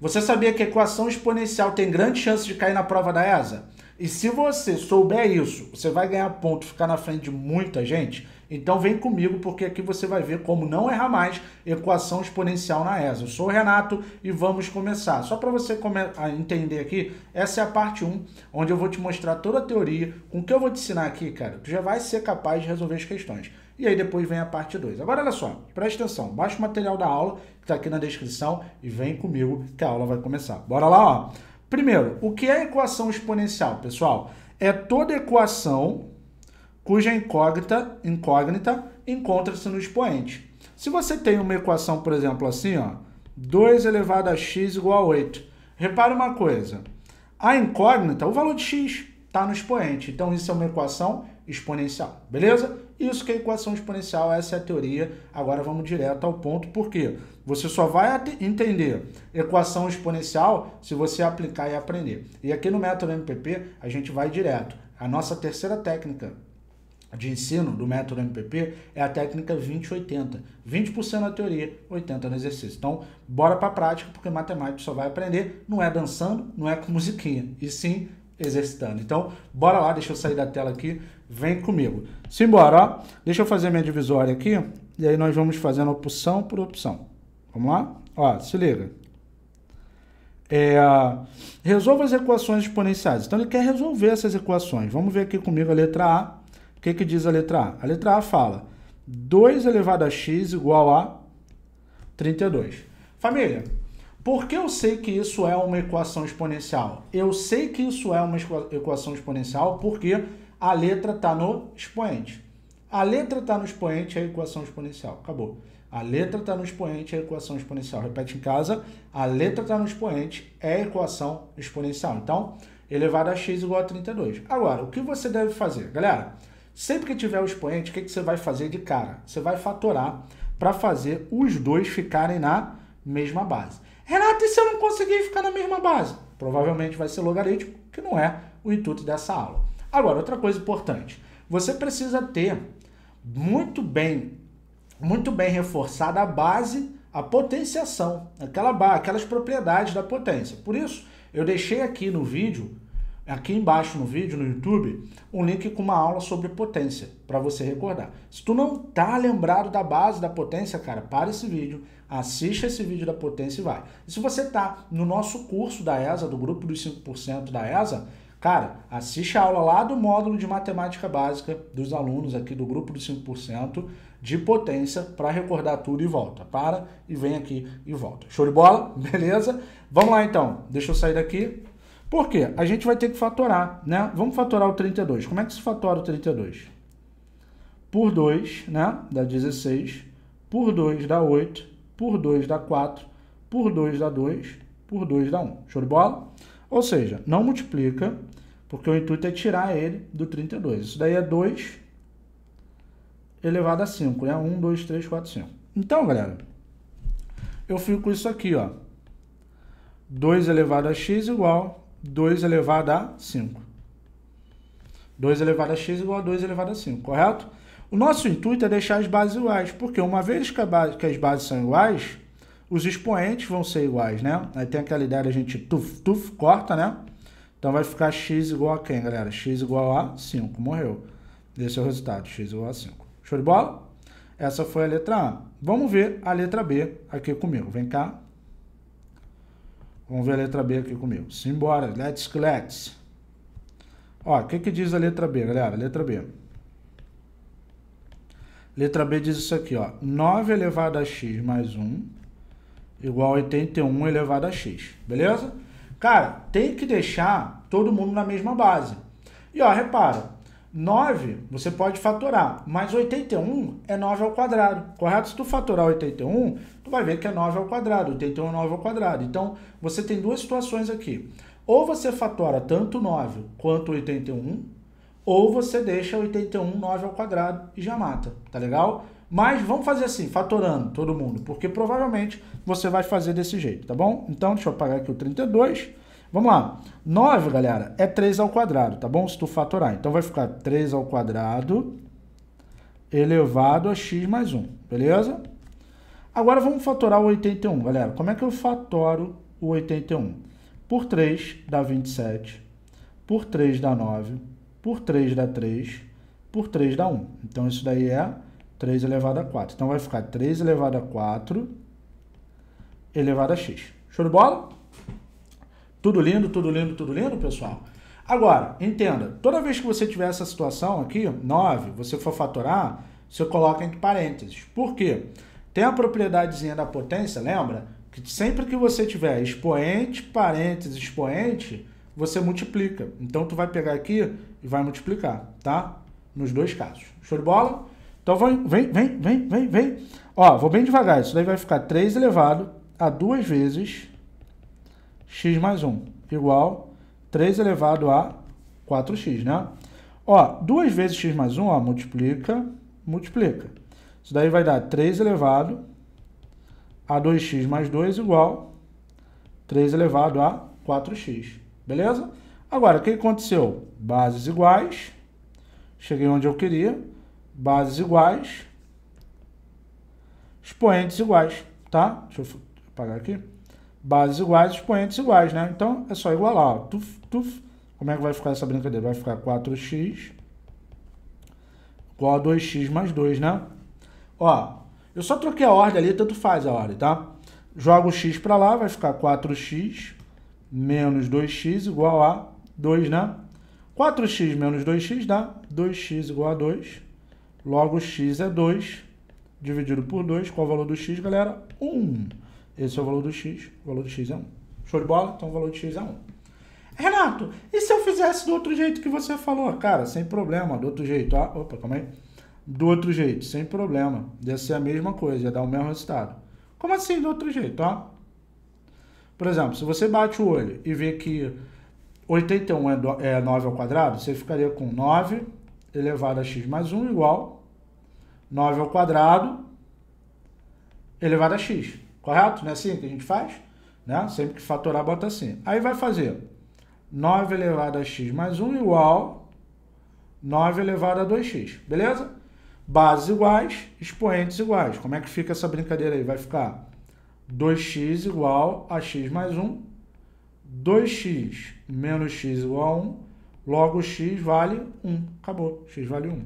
Você sabia que a equação exponencial tem grande chance de cair na prova da ESA? E se você souber isso, você vai ganhar ponto, ficar na frente de muita gente. Então vem comigo porque aqui você vai ver como não errar mais equação exponencial na ESA. Eu sou o Renato e vamos começar. Só para você entender aqui, essa é a parte 1, onde eu vou te mostrar toda a teoria, com o que eu vou te ensinar aqui, cara, tu já vai ser capaz de resolver as questões e aí depois vem a parte 2. Agora, olha só, presta atenção, baixa o material da aula que está aqui na descrição e vem comigo que a aula vai começar. Bora lá, ó. Primeiro, o que é equação exponencial, pessoal? É toda equação cuja incógnita, incógnita encontra-se no expoente. Se você tem uma equação, por exemplo, assim, ó, 2 elevado a x igual a 8. Repare uma coisa, a incógnita, o valor de x, está no expoente. Então, isso é uma equação exponencial, beleza? Isso que é equação exponencial, essa é a teoria. Agora vamos direto ao ponto, porque você só vai entender equação exponencial se você aplicar e aprender. E aqui no método MPP a gente vai direto. A nossa terceira técnica de ensino do método MPP é a técnica 20-80. 20%, 20 na teoria, 80% no exercício. Então, bora para a prática, porque matemática só vai aprender, não é dançando, não é com musiquinha, e sim exercitando. Então, bora lá, deixa eu sair da tela aqui, vem comigo. Simbora, ó. Deixa eu fazer minha divisória aqui, e aí nós vamos fazendo opção por opção. Vamos lá? Ó, se liga. É, resolva as equações exponenciais. Então, ele quer resolver essas equações. Vamos ver aqui comigo a letra A. O que, que diz a letra A? A letra A fala 2 elevado a x igual a 32. Família, por que eu sei que isso é uma equação exponencial? Eu sei que isso é uma equação exponencial porque a letra está no expoente. A letra está no expoente, é a equação exponencial. Acabou. A letra está no expoente, é a equação exponencial. Repete em casa. A letra está no expoente, é a equação exponencial. Então, elevado a x igual a 32. Agora, o que você deve fazer? Galera, sempre que tiver o expoente, o que, que você vai fazer de cara? Você vai fatorar para fazer os dois ficarem na mesma base. Renato, e se eu não conseguir ficar na mesma base? Provavelmente vai ser logarítmico, que não é o intuito dessa aula. Agora, outra coisa importante. Você precisa ter muito bem, muito bem reforçada a base, a potenciação, aquela aquelas propriedades da potência. Por isso, eu deixei aqui no vídeo, aqui embaixo no vídeo, no YouTube, um link com uma aula sobre potência, para você recordar. Se tu não tá lembrado da base da potência, cara, para esse vídeo, assiste esse vídeo da potência e vai. E se você tá no nosso curso da ESA, do grupo dos 5% da ESA, Cara, assiste a aula lá do módulo de matemática básica dos alunos aqui do grupo dos 5% de potência para recordar tudo e volta. Para e vem aqui e volta. Show de bola? Beleza? Vamos lá então. Deixa eu sair daqui. Por quê? A gente vai ter que fatorar, né? Vamos fatorar o 32. Como é que se fatora o 32? Por 2, né? Dá 16. Por 2 dá 8 por 2 dá 4, por 2 dá 2, por 2 dá 1. Show de bola? Ou seja, não multiplica, porque o intuito é tirar ele do 32. Isso daí é 2 elevado a 5, né? 1, 2, 3, 4, 5. Então, galera, eu fico com isso aqui, ó. 2 elevado a x igual 2 elevado a 5. 2 elevado a x igual a 2 elevado a 5, correto? O nosso intuito é deixar as bases iguais, porque uma vez que, base, que as bases são iguais, os expoentes vão ser iguais, né? Aí tem aquela ideia da gente tuf, tuf, corta, né? Então vai ficar x igual a quem, galera? x igual a 5, morreu. Esse é o resultado, x igual a 5. Show de bola? Essa foi a letra A. Vamos ver a letra B aqui comigo. Vem cá. Vamos ver a letra B aqui comigo. Simbora, let's, let's. Ó, o que, que diz a letra B, galera? Letra B. Letra B diz isso aqui, ó. 9 elevado a x mais 1 igual a 81 elevado a x. Beleza? Cara, tem que deixar todo mundo na mesma base. E ó, repara, 9 você pode fatorar, mas 81 é 9 ao quadrado, correto? Se tu fatorar 81, tu vai ver que é 9 ao quadrado, 81 é 9 ao quadrado. Então, você tem duas situações aqui. Ou você fatora tanto 9 quanto 81, ou você deixa 81, 9 ao quadrado e já mata, tá legal? Mas vamos fazer assim, fatorando todo mundo, porque provavelmente você vai fazer desse jeito, tá bom? Então, deixa eu apagar aqui o 32. Vamos lá. 9, galera, é 3 ao quadrado, tá bom? Se tu fatorar. Então, vai ficar 3 ao quadrado elevado a x mais 1, beleza? Agora, vamos fatorar o 81, galera. Como é que eu fatoro o 81? Por 3 dá 27, por 3 dá 9, por 3 dá 3, por 3 dá 1. Então, isso daí é 3 elevado a 4. Então, vai ficar 3 elevado a 4 elevado a x. Show de bola? Tudo lindo, tudo lindo, tudo lindo, pessoal? Agora, entenda, toda vez que você tiver essa situação aqui, 9, você for fatorar, você coloca entre parênteses. Por quê? Tem a propriedadezinha da potência, lembra? Que sempre que você tiver expoente, parênteses, expoente, você multiplica. Então, tu vai pegar aqui e vai multiplicar, tá? Nos dois casos. Show de bola? Então vem, vem, vem, vem, vem, vem. Ó, vou bem devagar. Isso daí vai ficar 3 elevado a 2 vezes x mais 1, igual 3 elevado a 4x, né? Ó, 2 vezes x mais 1, ó, multiplica, multiplica. Isso daí vai dar 3 elevado a 2x mais 2 igual 3 elevado a 4x. Beleza? Agora, o que aconteceu? Bases iguais. Cheguei onde eu queria. Bases iguais. Expoentes iguais, tá? Deixa eu apagar aqui. Bases iguais, expoentes iguais, né? Então, é só igualar. Ó. Tuf, tuf. Como é que vai ficar essa brincadeira? Vai ficar 4x igual a 2x mais 2, né? Ó, eu só troquei a ordem ali, tanto faz a ordem, tá? Jogo o x para lá, vai ficar 4x menos 2x igual a 2, né? 4x menos 2x dá 2x igual a 2. Logo, x é 2 dividido por 2. Qual é o valor do x, galera? 1. Esse é o valor do x. O valor do x é 1. Show de bola? Então o valor do x é 1. Renato, e se eu fizesse do outro jeito que você falou? Cara, sem problema. Do outro jeito. Ah, opa, calma aí. Do outro jeito, sem problema. Ia ser a mesma coisa, ia dar o mesmo resultado. Como assim do outro jeito, ó? Por exemplo, se você bate o olho e vê que 81 é, do, é 9 ao quadrado, você ficaria com 9 elevado a x mais 1 igual 9 ao quadrado elevado a x. Correto? Não é assim que a gente faz? Né? Sempre que fatorar, bota assim. Aí vai fazer 9 elevado a x mais 1 igual 9 elevado a 2x. Beleza? Bases iguais, expoentes iguais. Como é que fica essa brincadeira aí? Vai ficar 2x igual a x mais 1 2x menos x igual a 1, logo x vale 1. Acabou, x vale 1.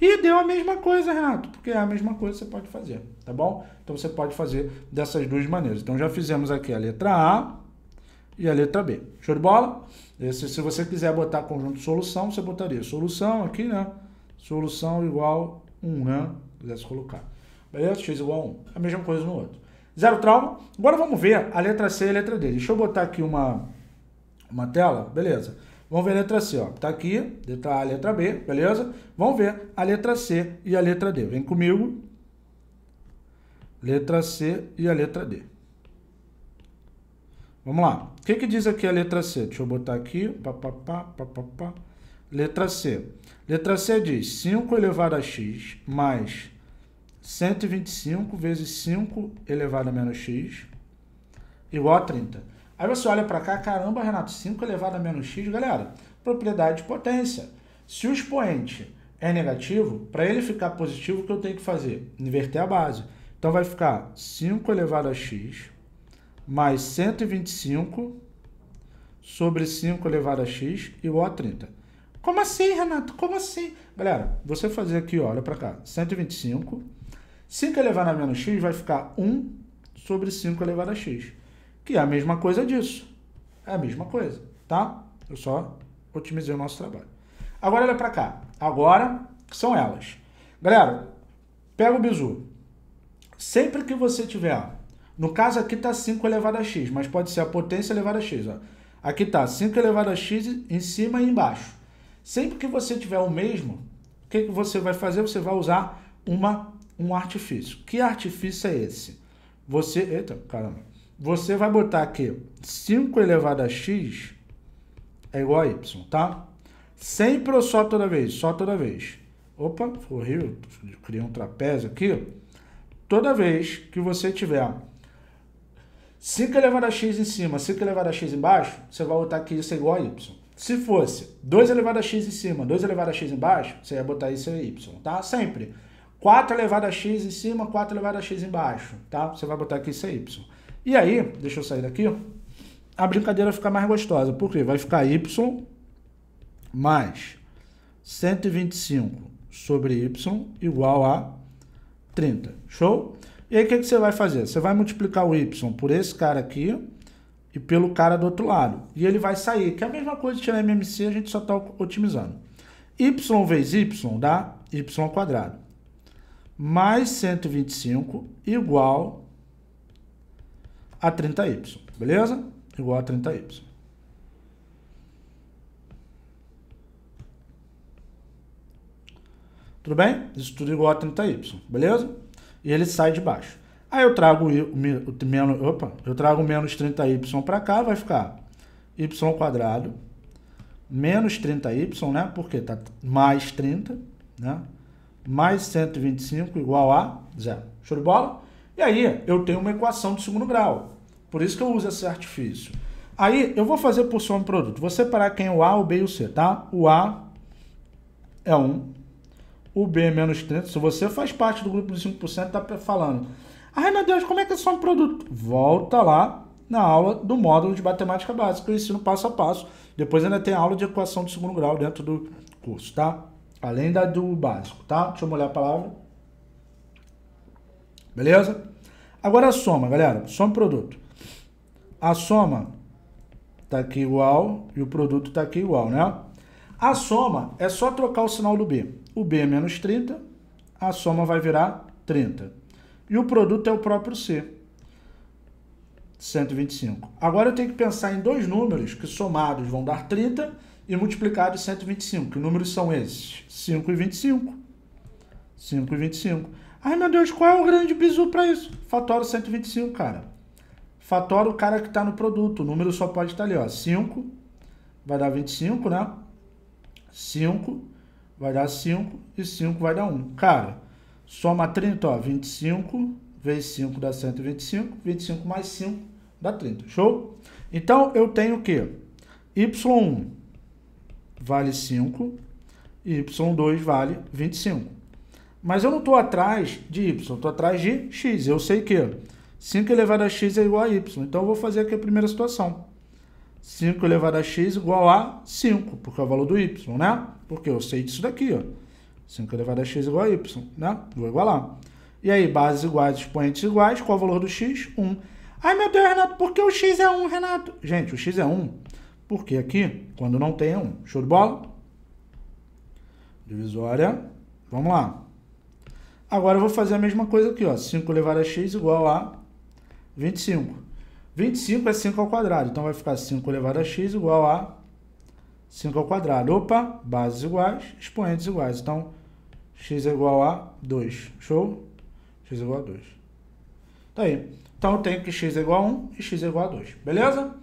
E deu a mesma coisa, Renato, porque é a mesma coisa que você pode fazer, tá bom? Então você pode fazer dessas duas maneiras. Então já fizemos aqui a letra A e a letra B. Show de bola? Esse, se você quiser botar conjunto solução, você botaria solução aqui, né? Solução igual 1, né? Quisesse colocar. Beleza? x igual a 1. A mesma coisa no outro. Zero trauma. Agora vamos ver a letra C e a letra D. Deixa eu botar aqui uma, uma tela. Beleza. Vamos ver a letra C, ó. Tá aqui, letra A, letra B, beleza? Vamos ver a letra C e a letra D. Vem comigo. Letra C e a letra D. Vamos lá. O que, que diz aqui a letra C? Deixa eu botar aqui. Pá, pá, pá, pá, pá, pá. Letra C. Letra C diz 5 elevado a x mais 125 vezes 5 elevado a menos x igual a 30. Aí você olha para cá, caramba, Renato, 5 elevado a menos x, galera, propriedade de potência. Se o expoente é negativo, para ele ficar positivo, o que eu tenho que fazer? Inverter a base. Então vai ficar 5 elevado a x mais 125 sobre 5 elevado a x igual a 30. Como assim, Renato? Como assim? Galera, você fazer aqui, olha para cá, 125 5 elevado a menos x vai ficar 1 sobre 5 elevado a x, que é a mesma coisa disso. É a mesma coisa, tá? Eu só otimizei o nosso trabalho. Agora olha para cá. Agora são elas. Galera, pega o bizu. Sempre que você tiver, no caso aqui está 5 elevado a x, mas pode ser a potência elevada a x. Ó. Aqui está 5 elevado a x em cima e embaixo. Sempre que você tiver o mesmo, o que, que você vai fazer? Você vai usar uma um artifício. Que artifício é esse? Você, eita, caramba. Você vai botar aqui 5 elevado a x é igual a y, tá? Sempre ou só toda vez? Só toda vez. Opa, horrível, criei um trapézio aqui. Toda vez que você tiver 5 elevado a x em cima, 5 elevado a x embaixo, você vai botar que isso é igual a y. Se fosse 2 elevado a x em cima, 2 elevado a x embaixo, você ia botar isso é y, tá? Sempre. 4 elevado a x em cima, 4 elevado a x embaixo, tá? Você vai botar aqui isso é y. E aí, deixa eu sair daqui, a brincadeira fica mais gostosa. Por quê? Vai ficar y mais 125 sobre y igual a 30. Show? E aí, o que, que você vai fazer? Você vai multiplicar o y por esse cara aqui e pelo cara do outro lado. E ele vai sair, que é a mesma coisa de tirar MMC, a gente só está otimizando. y vezes y dá y ao quadrado mais 125 igual a 30y, beleza? Igual a 30y. Tudo bem? Isso tudo igual a 30y, beleza? E ele sai de baixo. Aí eu trago o, menos, opa, eu trago menos 30y para cá, vai ficar y quadrado menos 30y, né? Porque tá mais 30, né? mais 125 igual a zero. Show de bola? E aí eu tenho uma equação de segundo grau. Por isso que eu uso esse artifício. Aí eu vou fazer por soma produto. Vou separar quem é o A, o B e o C, tá? O A é 1, o B é menos 30. Se você faz parte do grupo de 5%, tá falando. Ai meu Deus, como é que é soma produto? Volta lá na aula do módulo de matemática básica, eu ensino passo a passo. Depois ainda tem aula de equação de segundo grau dentro do curso, tá? Além da do básico, tá? Deixa eu molhar a palavra. Beleza? Agora a soma, galera. Soma produto. A soma tá aqui igual e o produto tá aqui igual, né? A soma é só trocar o sinal do B. O B é menos 30, a soma vai virar 30. E o produto é o próprio C, 125. Agora eu tenho que pensar em dois números que somados vão dar 30 e multiplicado 125. Que números são esses? 5 e 25. 5 e 25. Ai meu Deus, qual é o grande bizu para isso? Fatora 125, cara. Fatora o cara que está no produto. O número só pode estar tá ali, ó. 5 vai dar 25, né? 5 vai dar 5 e 5 vai dar 1. Cara, soma 30, ó. 25 vezes 5 dá 125. 25 mais 5 dá 30. Show? Então eu tenho o quê? Y1 vale 5, e Y2 vale 25. Mas eu não estou atrás de Y, estou atrás de X. Eu sei que 5 elevado a X é igual a Y. Então, eu vou fazer aqui a primeira situação. 5 elevado a X igual a 5, porque é o valor do Y, né? Porque eu sei disso daqui, ó. 5 elevado a X igual a Y, né? Vou igualar. E aí, bases iguais, expoentes iguais, qual é o valor do X? 1. Ai, meu Deus, Renato, por que o X é 1, Renato? Gente, o X é 1 porque aqui, quando não tem, é um Show de bola? Divisória. Vamos lá. Agora eu vou fazer a mesma coisa aqui, ó. 5 elevado a x igual a 25. 25 é 5 ao quadrado, então vai ficar 5 elevado a x igual a 5 ao quadrado. Opa, bases iguais, expoentes iguais. Então, x é igual a 2. Show? x é igual a 2. Tá aí. Então, eu tenho que x é igual a 1 e x é igual a 2. Beleza?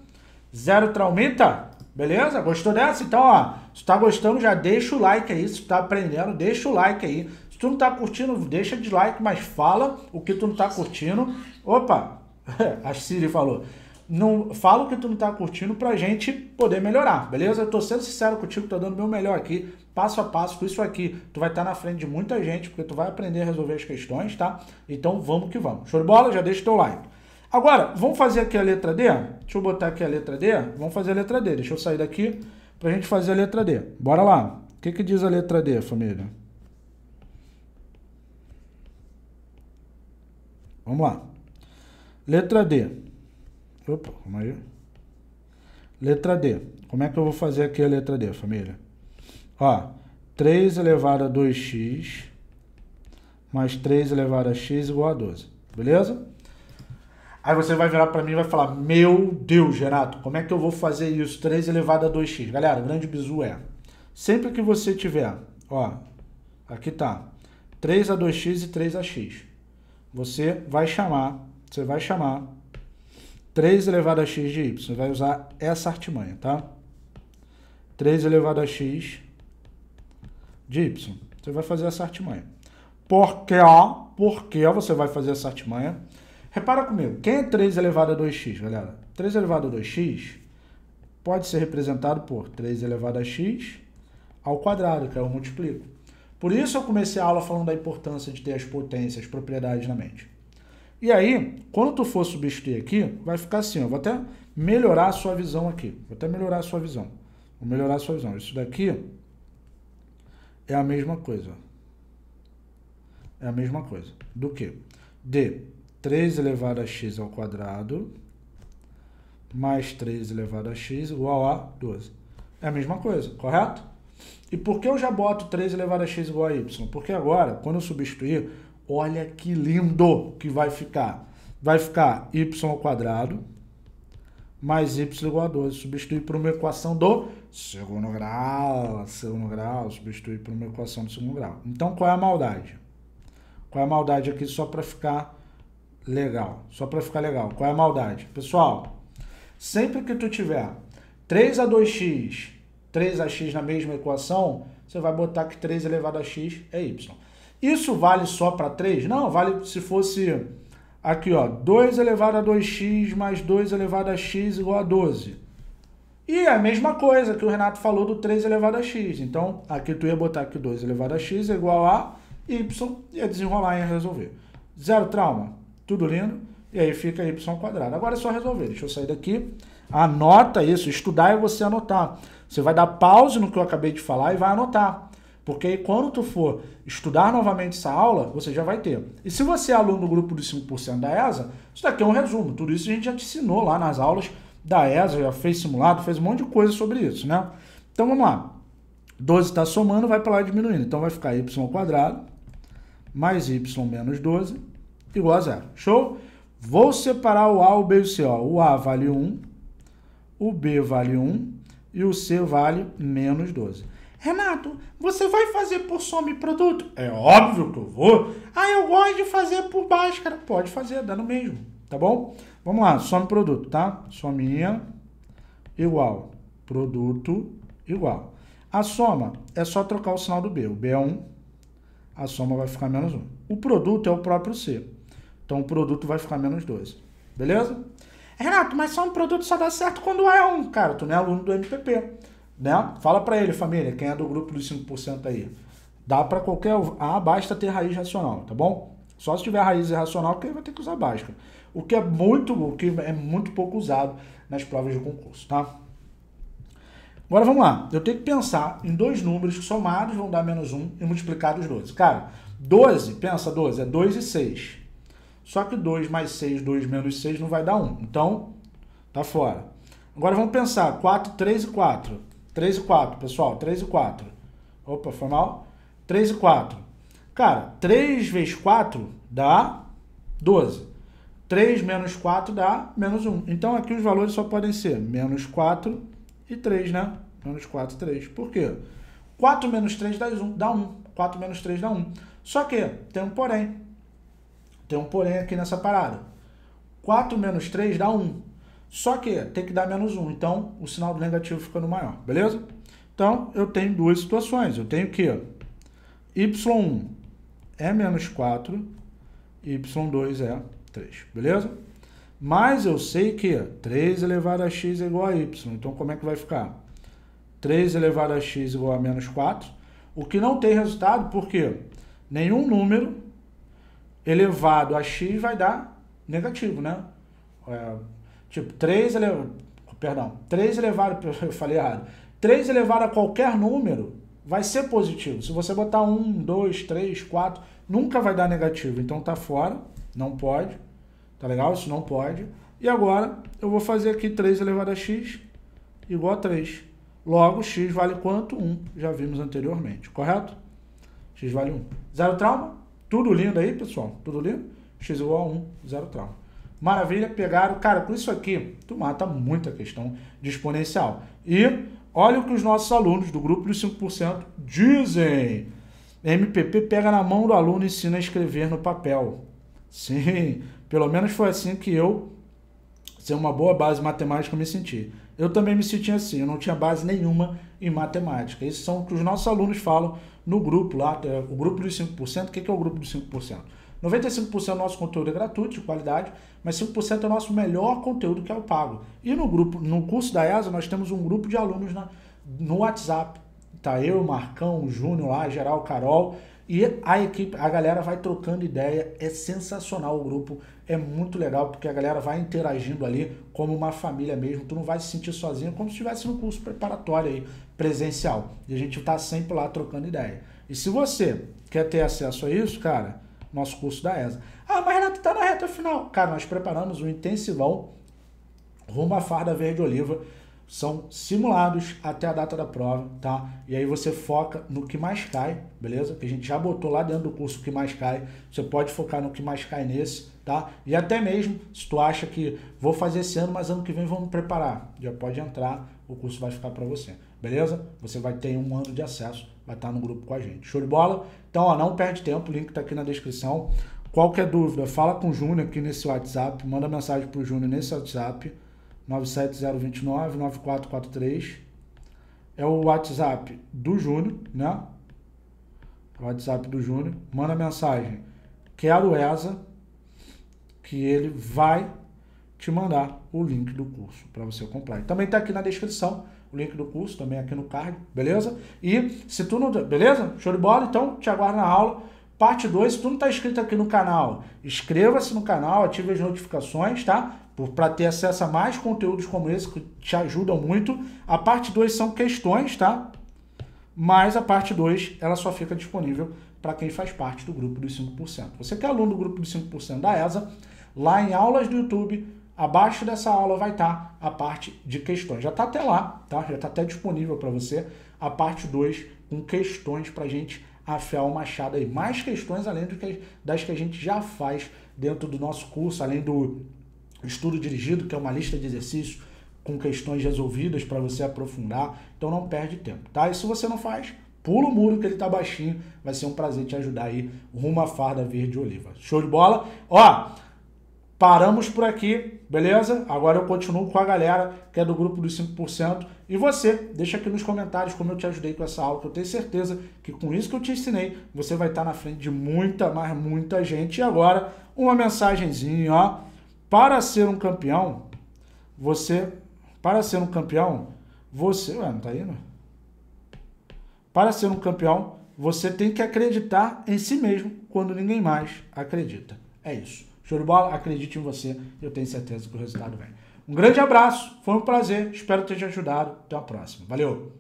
zero traumita. Beleza? Gostou dessa? Então, ó, se tá gostando, já deixa o like aí. Se tá aprendendo, deixa o like aí. Se tu não tá curtindo, deixa de like, mas fala o que tu não tá curtindo. Opa, a Siri falou. Não, fala o que tu não tá curtindo pra gente poder melhorar, beleza? Eu tô sendo sincero contigo, tô dando meu melhor aqui, passo a passo, com isso aqui. Tu vai estar tá na frente de muita gente, porque tu vai aprender a resolver as questões, tá? Então vamos que vamos. Show de bola? Já deixa o teu like. Agora, vamos fazer aqui a letra D? Deixa eu botar aqui a letra D. Vamos fazer a letra D. Deixa eu sair daqui para a gente fazer a letra D. Bora lá. O que, que diz a letra D, família? Vamos lá. Letra D. Opa, calma aí. Letra D. Como é que eu vou fazer aqui a letra D, família? Ó, 3 elevado a 2x mais 3 elevado a x igual a 12. Beleza? Aí você vai virar para mim e vai falar: Meu Deus, Renato, como é que eu vou fazer isso? 3 elevado a 2x. Galera, grande bizu é: sempre que você tiver, ó, aqui tá 3 a 2x e 3 a x, você vai chamar, você vai chamar 3 elevado a x de y. Você vai usar essa artimanha, tá? 3 elevado a x de y. Você vai fazer essa artimanha. Por quê? Por quê você vai fazer essa artimanha? Repara comigo, quem é 3 elevado a 2x, galera? 3 elevado a 2x pode ser representado por 3 elevado a x ao quadrado, que é o multiplico. Por isso eu comecei a aula falando da importância de ter as potências, as propriedades na mente. E aí, quando tu for substituir aqui, vai ficar assim, eu vou até melhorar a sua visão aqui. Vou até melhorar a sua visão. Vou melhorar a sua visão. Isso daqui é a mesma coisa. É a mesma coisa. Do que? D 3 elevado a x ao quadrado mais 3 elevado a x igual a 12. É a mesma coisa, correto? E por que eu já boto 3 elevado a x igual a y? Porque agora, quando eu substituir, olha que lindo que vai ficar. Vai ficar y ao quadrado mais y igual a 12. Substituir por uma equação do segundo grau. Segundo grau, substituir por uma equação do segundo grau. Então, qual é a maldade? Qual é a maldade aqui só para ficar Legal. Só para ficar legal. Qual é a maldade? Pessoal, sempre que tu tiver 3 a 2x, 3 a x na mesma equação, você vai botar que 3 elevado a x é y. Isso vale só para 3? Não, vale se fosse aqui, ó, 2 elevado a 2x mais 2 elevado a x igual a 12. E a mesma coisa que o Renato falou do 3 elevado a x. Então, aqui tu ia botar que 2 elevado a x é igual a y, ia desenrolar e resolver. Zero trauma? Tudo lindo? E aí fica y quadrado. Agora é só resolver. Deixa eu sair daqui. Anota isso. Estudar é você anotar. Você vai dar pause no que eu acabei de falar e vai anotar. Porque aí, quando tu for estudar novamente essa aula, você já vai ter. E se você é aluno do grupo dos 5% da ESA, isso daqui é um resumo. Tudo isso a gente já te ensinou lá nas aulas da ESA, já fez simulado, fez um monte de coisa sobre isso, né? Então vamos lá. 12 está somando, vai para lá diminuindo. Então vai ficar y quadrado mais y menos 12 igual a zero. Show? Vou separar o A, o B e o C. Ó. O A vale 1, o B vale 1 e o C vale menos 12. Renato, você vai fazer por soma e produto? É óbvio que eu vou. Ah, eu gosto de fazer por máscara. Pode fazer, dá no mesmo, tá bom? Vamos lá, soma e produto, tá? Sominha igual produto igual. A soma é só trocar o sinal do B. O B é 1, a soma vai ficar menos 1. O produto é o próprio C. Então o produto vai ficar menos 12. Beleza? Renato, mas só um produto só dá certo quando é um. Cara, tu não é aluno do MPP. Né? Fala para ele, família, quem é do grupo dos 5% aí. Dá para qualquer. Ah, basta ter raiz racional, tá bom? Só se tiver raiz irracional, que vai ter que usar básica. O que é muito, o que é muito pouco usado nas provas de concurso, tá? Agora vamos lá. Eu tenho que pensar em dois números que somados vão dar menos 1 e multiplicados 12. Cara, 12, pensa 12, é 2 e 6. Só que 2 mais 6, 2 menos 6 não vai dar 1. Então, tá fora. Agora vamos pensar. 4, 3 e 4. 3 e 4, pessoal. 3 e 4. Opa, foi mal. 3 e 4. Cara, 3 vezes 4 dá 12. 3 menos 4 dá menos 1. Então aqui os valores só podem ser menos 4 e 3, né? Menos 4 e 3. Por quê? 4 menos 3 dá 1. 4 menos 3 dá 1. Só que tem um porém. Tem um porém aqui nessa parada. 4 menos 3 dá 1. Só que tem que dar menos 1. Então, o sinal do negativo fica no maior, beleza? Então, eu tenho duas situações. Eu tenho que y1 é menos 4, y2 é 3, beleza? Mas eu sei que 3 elevado a x é igual a y. Então, como é que vai ficar? 3 elevado a x igual a menos 4. O que não tem resultado, porque nenhum número elevado a x vai dar negativo, né? É, tipo, 3 elevado... Perdão, 3 elevado... Eu falei errado. 3 elevado a qualquer número vai ser positivo. Se você botar 1, 2, 3, 4, nunca vai dar negativo. Então tá fora, não pode. Tá legal? Isso não pode. E agora eu vou fazer aqui 3 elevado a x igual a 3. Logo, x vale quanto? 1. Já vimos anteriormente, correto? x vale 1. Zero trauma? Tudo lindo aí, pessoal? Tudo lindo? X igual a 1, zero trauma. Maravilha, pegaram. Cara, com isso aqui, tu mata muita questão de exponencial. E olha o que os nossos alunos do grupo dos 5% dizem. MPP pega na mão do aluno e ensina a escrever no papel. Sim, pelo menos foi assim que eu, sem uma boa base matemática, me senti. Eu também me sentia assim, eu não tinha base nenhuma em matemática. Isso são o que os nossos alunos falam no grupo lá, é, o grupo dos 5%, o que é o grupo dos 5%? 95% do nosso conteúdo é gratuito, de qualidade, mas 5% é o nosso melhor conteúdo que é o pago. E no grupo, no curso da ESA, nós temos um grupo de alunos na, no WhatsApp. Tá eu, Marcão, Júnior lá, Geral, Carol e a equipe, a galera vai trocando ideia, é sensacional o grupo, é muito legal porque a galera vai interagindo ali como uma família mesmo, tu não vai se sentir sozinho é como se estivesse no curso preparatório aí presencial. E a gente está sempre lá trocando ideia. E se você quer ter acesso a isso, cara, nosso curso da ESA. Ah, mas Renato, tá na reta final. Cara, nós preparamos um intensivão rumo à farda verde oliva. São simulados até a data da prova, tá? E aí você foca no que mais cai, beleza? Que a gente já botou lá dentro do curso o que mais cai. Você pode focar no que mais cai nesse, tá? E até mesmo se tu acha que vou fazer esse ano, mas ano que vem vamos preparar. Já pode entrar, o curso vai ficar para você beleza? Você vai ter um ano de acesso, vai estar no grupo com a gente. Show de bola? Então, ó, não perde tempo, o link está aqui na descrição. Qualquer dúvida, fala com o Júnior aqui nesse WhatsApp, manda mensagem para o Júnior nesse WhatsApp, 97029-9443. É o WhatsApp do Júnior, né? É o WhatsApp do Júnior. Manda mensagem, quero ESA, que ele vai te mandar o link do curso para você comprar. E também está aqui na descrição o link do curso também aqui no card, beleza? E se tu não. Beleza? Show de bola? Então te aguardo na aula. Parte 2, se tu não está inscrito aqui no canal, inscreva-se no canal, ative as notificações, tá? Para ter acesso a mais conteúdos como esse, que te ajudam muito. A parte 2 são questões, tá? Mas a parte 2, ela só fica disponível para quem faz parte do grupo dos 5%. Você que é aluno do grupo dos 5% da ESA, lá em aulas do YouTube, Abaixo dessa aula vai estar tá a parte de questões. Já está até lá, tá? Já está até disponível para você a parte 2 com questões para a gente afiar o machado aí. Mais questões além do que, das que a gente já faz dentro do nosso curso, além do estudo dirigido, que é uma lista de exercícios com questões resolvidas para você aprofundar. Então não perde tempo, tá? E se você não faz, pula o muro que ele tá baixinho. Vai ser um prazer te ajudar aí rumo à farda verde oliva. Show de bola? Ó, Paramos por aqui, beleza? Agora eu continuo com a galera que é do grupo dos 5%. E você, deixa aqui nos comentários como eu te ajudei com essa aula, que eu tenho certeza que com isso que eu te ensinei, você vai estar na frente de muita, mas muita gente. E agora, uma mensagenzinha, ó. Para ser um campeão, você. Para ser um campeão, você. Ué, não tá indo? Né? Para ser um campeão, você tem que acreditar em si mesmo quando ninguém mais acredita. É isso. Show de bola? Acredite em você, eu tenho certeza que o resultado vem. Um grande abraço, foi um prazer, espero ter te ajudado. Até a próxima. Valeu!